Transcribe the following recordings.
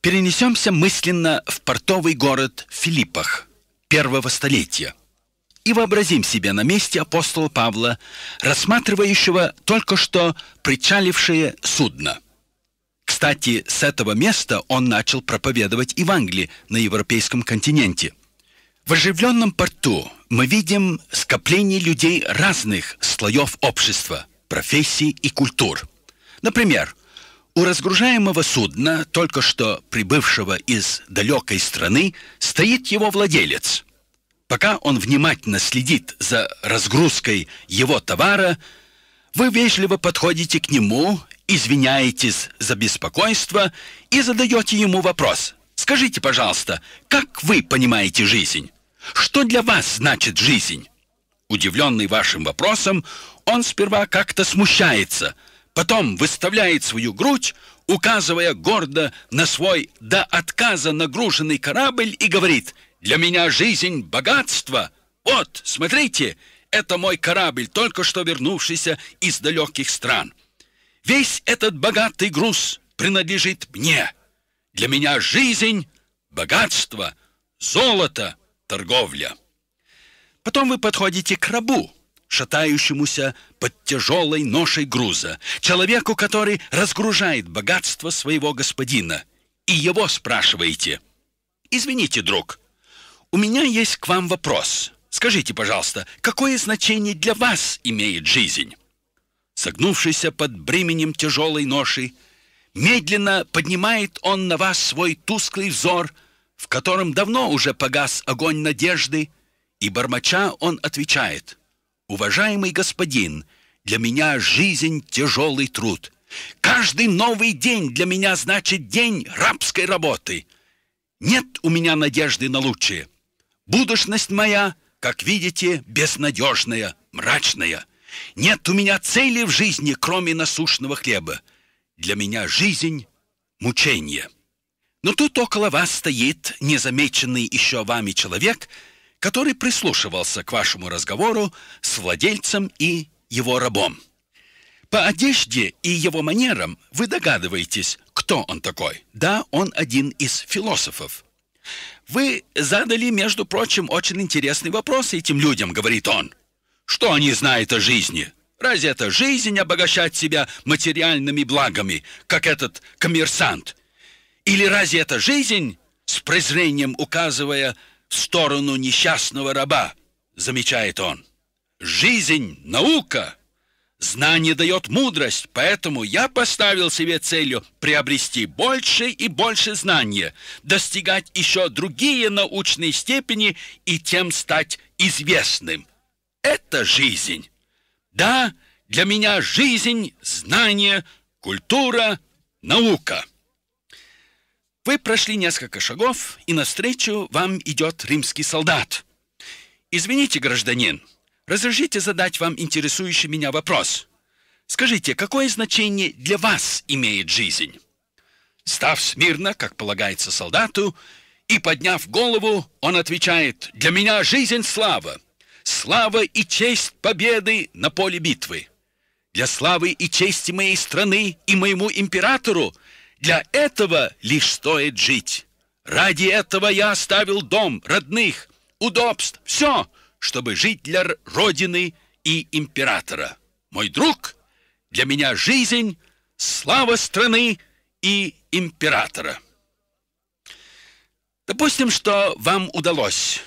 Перенесемся мысленно в портовый город Филиппах первого столетия и вообразим себя на месте апостола Павла, рассматривающего только что причалившее судно. Кстати, с этого места он начал проповедовать Евангелие на европейском континенте. В оживленном порту мы видим скопление людей разных слоев общества, профессий и культур. Например, у разгружаемого судна, только что прибывшего из далекой страны, стоит его владелец. Пока он внимательно следит за разгрузкой его товара, вы вежливо подходите к нему, извиняетесь за беспокойство и задаете ему вопрос. Скажите, пожалуйста, как вы понимаете жизнь? Что для вас значит жизнь? Удивленный вашим вопросом, он сперва как-то смущается – потом выставляет свою грудь, указывая гордо на свой до отказа нагруженный корабль и говорит «Для меня жизнь – богатство! Вот, смотрите, это мой корабль, только что вернувшийся из далеких стран. Весь этот богатый груз принадлежит мне. Для меня жизнь – богатство, золото, торговля». Потом вы подходите к рабу – шатающемуся под тяжелой ношей груза, человеку, который разгружает богатство своего господина. И его спрашиваете. «Извините, друг, у меня есть к вам вопрос. Скажите, пожалуйста, какое значение для вас имеет жизнь?» Согнувшийся под бременем тяжелой ноши, медленно поднимает он на вас свой тусклый взор, в котором давно уже погас огонь надежды, и, бормоча, он отвечает – «Уважаемый господин, для меня жизнь — тяжелый труд. Каждый новый день для меня значит день рабской работы. Нет у меня надежды на лучшее. Будущность моя, как видите, безнадежная, мрачная. Нет у меня цели в жизни, кроме насущного хлеба. Для меня жизнь — мучение». Но тут около вас стоит незамеченный еще вами человек — который прислушивался к вашему разговору с владельцем и его рабом. По одежде и его манерам вы догадываетесь, кто он такой. Да, он один из философов. Вы задали, между прочим, очень интересный вопрос этим людям, говорит он. Что они знают о жизни? Разве это жизнь обогащать себя материальными благами, как этот коммерсант? Или разве это жизнь, с презрением указывая сторону несчастного раба, замечает он. Жизнь, наука, знание дает мудрость, поэтому я поставил себе целью приобрести больше и больше знания, достигать еще другие научные степени и тем стать известным. Это жизнь. Да, для меня жизнь, знание, культура, наука. Вы прошли несколько шагов, и навстречу вам идет римский солдат. Извините, гражданин, разрешите задать вам интересующий меня вопрос. Скажите, какое значение для вас имеет жизнь? Став смирно, как полагается солдату, и подняв голову, он отвечает: "Для меня жизнь слава, слава и честь победы на поле битвы. Для славы и чести моей страны и моему императору для этого лишь стоит жить. Ради этого я оставил дом, родных, удобств, все, чтобы жить для Родины и императора. Мой друг, для меня жизнь, слава страны и императора. Допустим, что вам удалось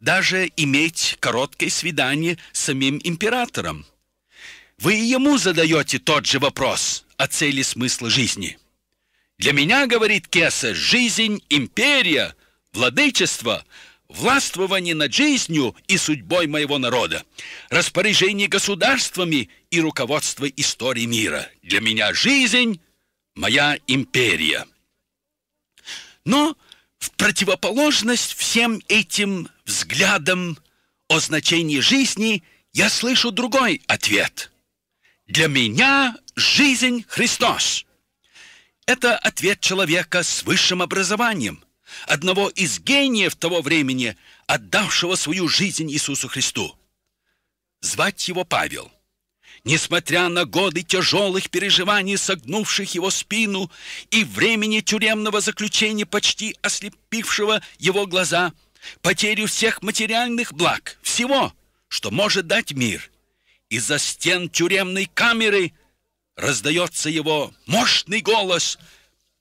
даже иметь короткое свидание с самим императором. Вы ему задаете тот же вопрос о цели смысла жизни – для меня, говорит Кеса, жизнь империя, владычество, властвование над жизнью и судьбой моего народа, распоряжение государствами и руководство историей мира. Для меня жизнь моя империя. Но в противоположность всем этим взглядам о значении жизни я слышу другой ответ. Для меня жизнь Христос. Это ответ человека с высшим образованием, одного из гениев того времени, отдавшего свою жизнь Иисусу Христу. Звать его Павел. Несмотря на годы тяжелых переживаний, согнувших его спину, и времени тюремного заключения, почти ослепившего его глаза, потерю всех материальных благ, всего, что может дать мир, из-за стен тюремной камеры раздается его мощный голос.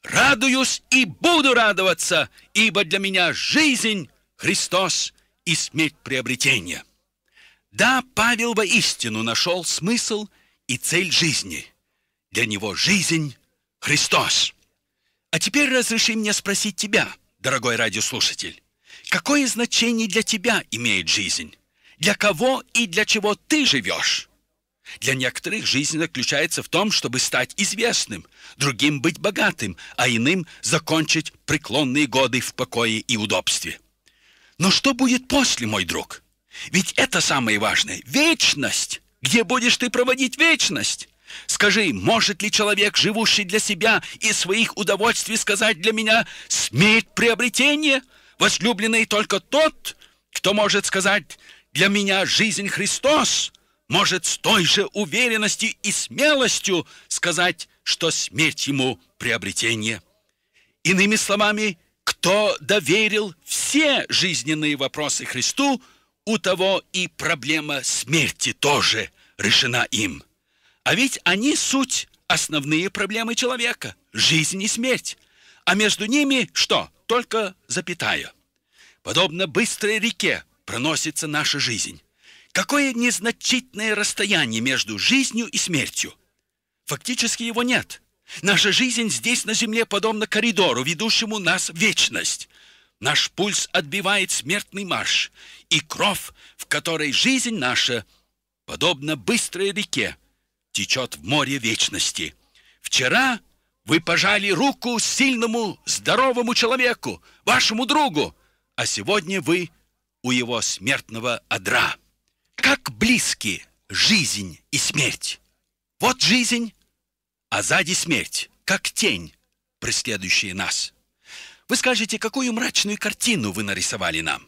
«Радуюсь и буду радоваться, ибо для меня жизнь — Христос и смерть приобретения». Да, Павел воистину нашел смысл и цель жизни. Для него жизнь — Христос. А теперь разреши мне спросить тебя, дорогой радиослушатель, какое значение для тебя имеет жизнь? Для кого и для чего ты живешь? Для некоторых жизнь заключается в том, чтобы стать известным, другим быть богатым, а иным закончить преклонные годы в покое и удобстве. Но что будет после, мой друг? Ведь это самое важное вечность. Где будешь ты проводить вечность? Скажи, может ли человек, живущий для себя и своих удовольствий, сказать для меня: "Смеет приобретение, возлюбленный только тот, кто может сказать: для меня жизнь Христос"? может с той же уверенностью и смелостью сказать, что смерть ему приобретение. Иными словами, кто доверил все жизненные вопросы Христу, у того и проблема смерти тоже решена им. А ведь они суть основные проблемы человека – жизнь и смерть. А между ними что? Только запятая. Подобно быстрой реке проносится наша жизнь. Какое незначительное расстояние между жизнью и смертью? Фактически его нет. Наша жизнь здесь на земле подобна коридору, ведущему нас в вечность. Наш пульс отбивает смертный марш, и кровь, в которой жизнь наша, подобно быстрой реке, течет в море вечности. Вчера вы пожали руку сильному, здоровому человеку, вашему другу, а сегодня вы у его смертного адра. Как близки жизнь и смерть. Вот жизнь, а сзади смерть, как тень, преследующая нас. Вы скажете, какую мрачную картину вы нарисовали нам?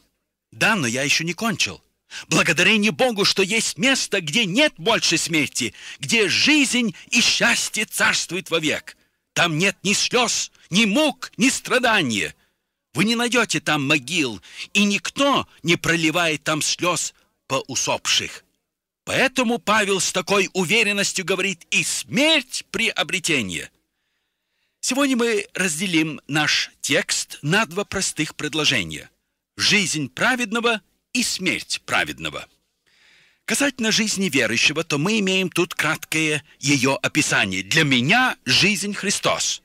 Да, но я еще не кончил. Благодарение Богу, что есть место, где нет больше смерти, где жизнь и счастье царствует вовек. Там нет ни слез, ни мук, ни страдания. Вы не найдете там могил, и никто не проливает там слез по усопших. Поэтому Павел с такой уверенностью говорит «и смерть приобретение». Сегодня мы разделим наш текст на два простых предложения. Жизнь праведного и смерть праведного. Касательно жизни верующего, то мы имеем тут краткое ее описание. Для меня жизнь Христос.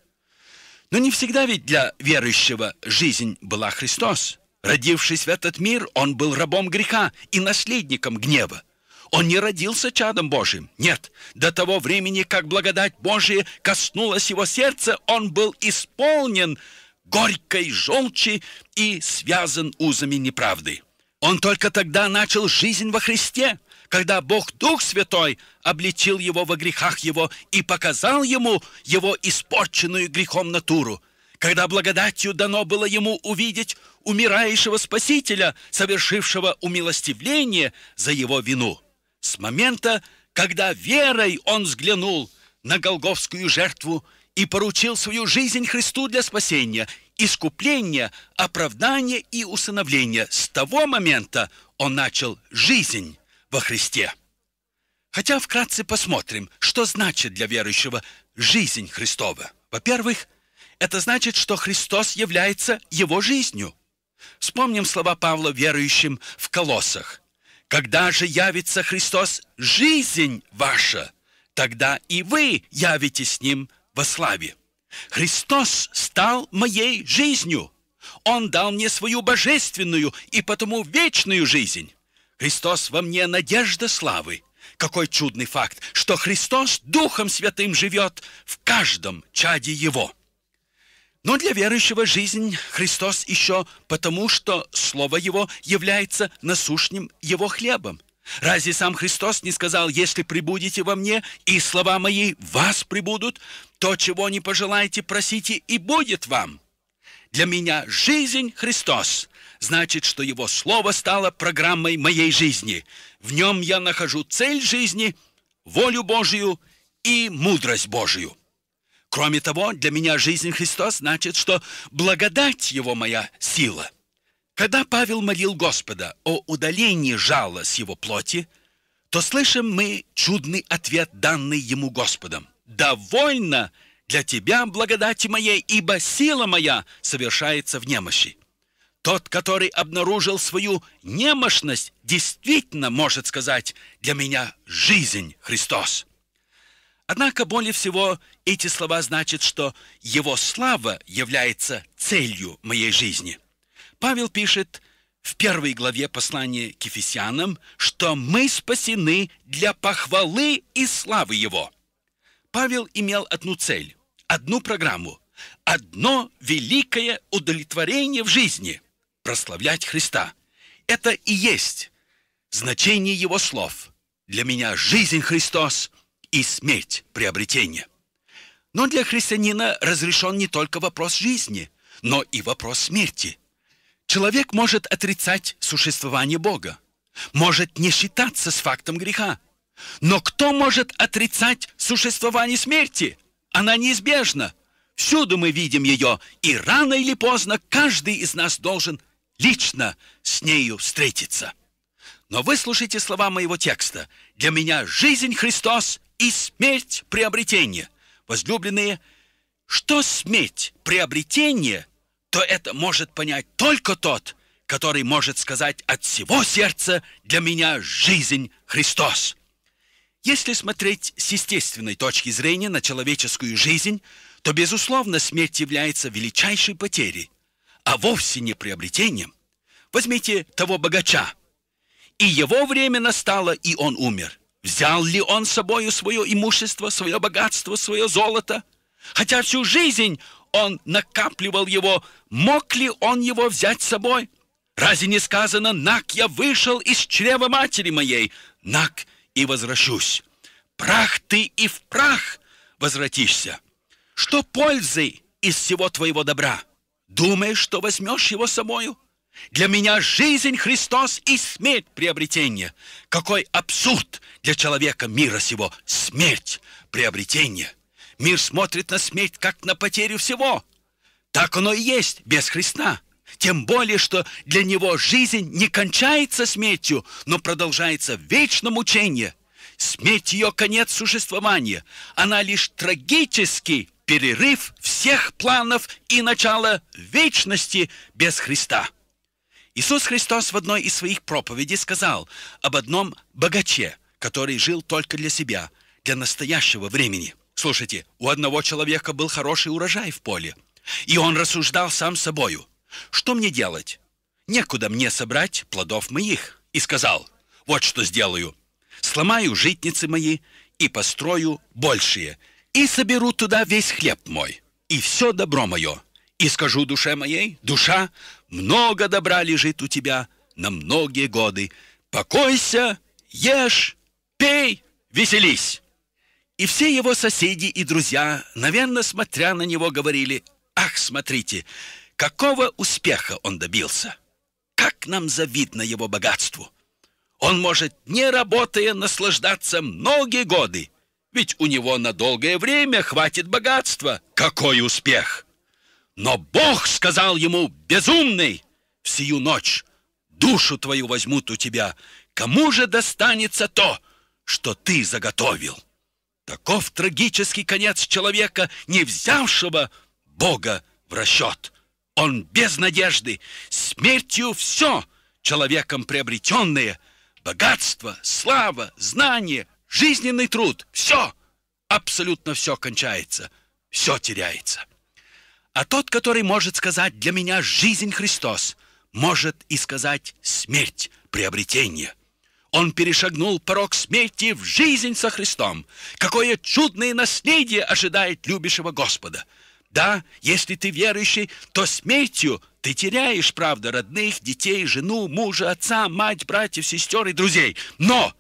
Но не всегда ведь для верующего жизнь была Христос. Родившись в этот мир, он был рабом греха и наследником гнева. Он не родился чадом Божьим. Нет, до того времени, как благодать Божия коснулась его сердца, он был исполнен горькой желчи и связан узами неправды. Он только тогда начал жизнь во Христе, когда Бог Дух Святой обличил его во грехах его и показал ему его испорченную грехом натуру – когда благодатью дано было ему увидеть умирающего Спасителя, совершившего умилостивление за его вину. С момента, когда верой он взглянул на голговскую жертву и поручил свою жизнь Христу для спасения, искупления, оправдания и усыновления, с того момента он начал жизнь во Христе. Хотя вкратце посмотрим, что значит для верующего жизнь Христова. Во-первых, это значит, что Христос является его жизнью. Вспомним слова Павла верующим в колоссах. «Когда же явится Христос жизнь ваша, тогда и вы явитесь с Ним во славе». Христос стал моей жизнью. Он дал мне свою божественную и потому вечную жизнь. Христос во мне надежда славы. Какой чудный факт, что Христос Духом Святым живет в каждом чаде Его. Но для верующего жизнь Христос еще потому, что Слово Его является насущным Его хлебом. Разве сам Христос не сказал, если прибудете во мне, и слова мои вас прибудут, то, чего не пожелаете, просите, и будет вам. Для меня жизнь Христос. Значит, что Его Слово стало программой моей жизни. В нем я нахожу цель жизни, волю Божию и мудрость Божию. Кроме того, для меня жизнь Христос значит, что благодать Его моя сила. Когда Павел молил Господа о удалении жала с его плоти, то слышим мы чудный ответ, данный ему Господом. «Довольно для тебя благодати моей, ибо сила моя совершается в немощи». Тот, который обнаружил свою немощность, действительно может сказать «для меня жизнь Христос». Однако более всего эти слова значат, что его слава является целью моей жизни. Павел пишет в первой главе послания к Ефесянам, что мы спасены для похвалы и славы его. Павел имел одну цель, одну программу, одно великое удовлетворение в жизни – прославлять Христа. Это и есть значение его слов. Для меня жизнь Христос и смерть приобретение. Но для христианина разрешен не только вопрос жизни, но и вопрос смерти. Человек может отрицать существование Бога, может не считаться с фактом греха. Но кто может отрицать существование смерти? Она неизбежна. Всюду мы видим ее, и рано или поздно каждый из нас должен лично с нею встретиться. Но выслушайте слова моего текста. Для меня жизнь Христос и смерть приобретение возлюбленные, что сметь приобретение, то это может понять только тот, который может сказать от всего сердца для меня жизнь Христос. Если смотреть с естественной точки зрения на человеческую жизнь, то, безусловно, смерть является величайшей потерей, а вовсе не приобретением. Возьмите того богача. И его время настало, и он умер – Взял ли он с собою свое имущество, свое богатство, свое золото? Хотя всю жизнь он накапливал его, мог ли он его взять с собой? Разве не сказано, нак я вышел из чрева матери моей, нак и возвращусь. Прах ты и в прах возвратишься. Что пользы из всего твоего добра? Думаешь, что возьмешь его с собою? Для меня жизнь Христос и смерть приобретение. Какой абсурд для человека мира сего. Смерть приобретение. Мир смотрит на смерть, как на потерю всего. Так оно и есть без Христа. Тем более, что для него жизнь не кончается смертью, но продолжается в мучение. Смерть ее конец существования. Она лишь трагический перерыв всех планов и начало вечности без Христа. Иисус Христос в одной из своих проповедей сказал об одном богаче, который жил только для себя, для настоящего времени. Слушайте, у одного человека был хороший урожай в поле, и он рассуждал сам собою, что мне делать? Некуда мне собрать плодов моих. И сказал, вот что сделаю. Сломаю житницы мои и построю большие, и соберу туда весь хлеб мой, и все добро мое, и скажу душе моей, душа, много добра лежит у тебя на многие годы. Покойся, ешь, пей, веселись. И все его соседи и друзья, наверное, смотря на него, говорили, «Ах, смотрите, какого успеха он добился! Как нам завидно его богатству! Он может, не работая, наслаждаться многие годы, ведь у него на долгое время хватит богатства! Какой успех!» Но Бог сказал ему, безумный, всю ночь душу твою возьмут у тебя. Кому же достанется то, что ты заготовил? Таков трагический конец человека, не взявшего Бога в расчет. Он без надежды, смертью все человеком приобретенное, богатство, слава, знание, жизненный труд, все, абсолютно все кончается, все теряется. А тот, который может сказать «для меня жизнь Христос», может и сказать «смерть, приобретение». Он перешагнул порог смерти в жизнь со Христом. Какое чудное наследие ожидает любящего Господа! Да, если ты верующий, то смертью ты теряешь, правда, родных, детей, жену, мужа, отца, мать, братьев, сестер и друзей. Но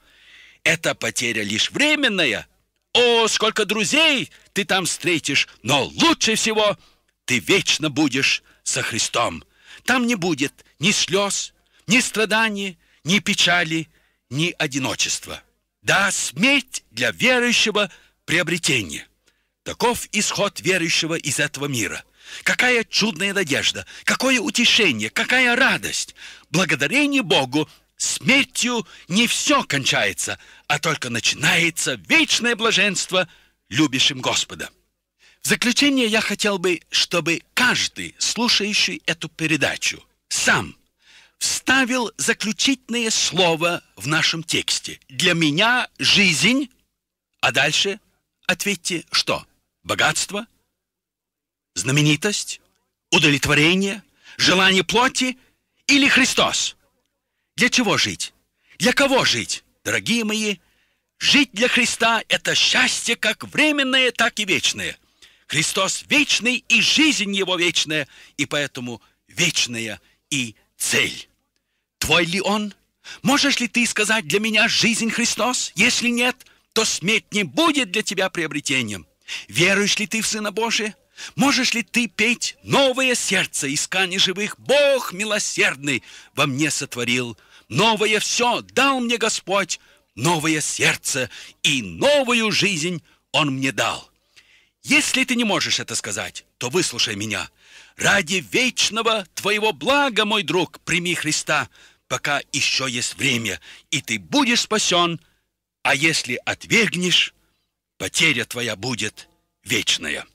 эта потеря лишь временная. О, сколько друзей ты там встретишь, но лучше всего – ты вечно будешь со Христом. Там не будет ни слез, ни страданий, ни печали, ни одиночества. Да, смерть для верующего приобретение. Таков исход верующего из этого мира. Какая чудная надежда, какое утешение, какая радость. Благодарение Богу смертью не все кончается, а только начинается вечное блаженство любящим Господа. В заключение я хотел бы, чтобы каждый, слушающий эту передачу, сам вставил заключительное слово в нашем тексте. Для меня жизнь, а дальше ответьте что? Богатство, знаменитость, удовлетворение, желание плоти или Христос? Для чего жить? Для кого жить? Дорогие мои, жить для Христа это счастье как временное, так и вечное. Христос вечный и жизнь Его вечная, и поэтому вечная и цель. Твой ли Он? Можешь ли ты сказать для меня жизнь Христос? Если нет, то смерть не будет для тебя приобретением. Веруешь ли ты в Сына Божия? Можешь ли ты петь новое сердце искание живых? Бог милосердный во мне сотворил. Новое все дал мне Господь, новое сердце и новую жизнь Он мне дал. Если ты не можешь это сказать, то выслушай меня. Ради вечного твоего блага, мой друг, прими Христа, пока еще есть время, и ты будешь спасен. А если отвергнешь, потеря твоя будет вечная.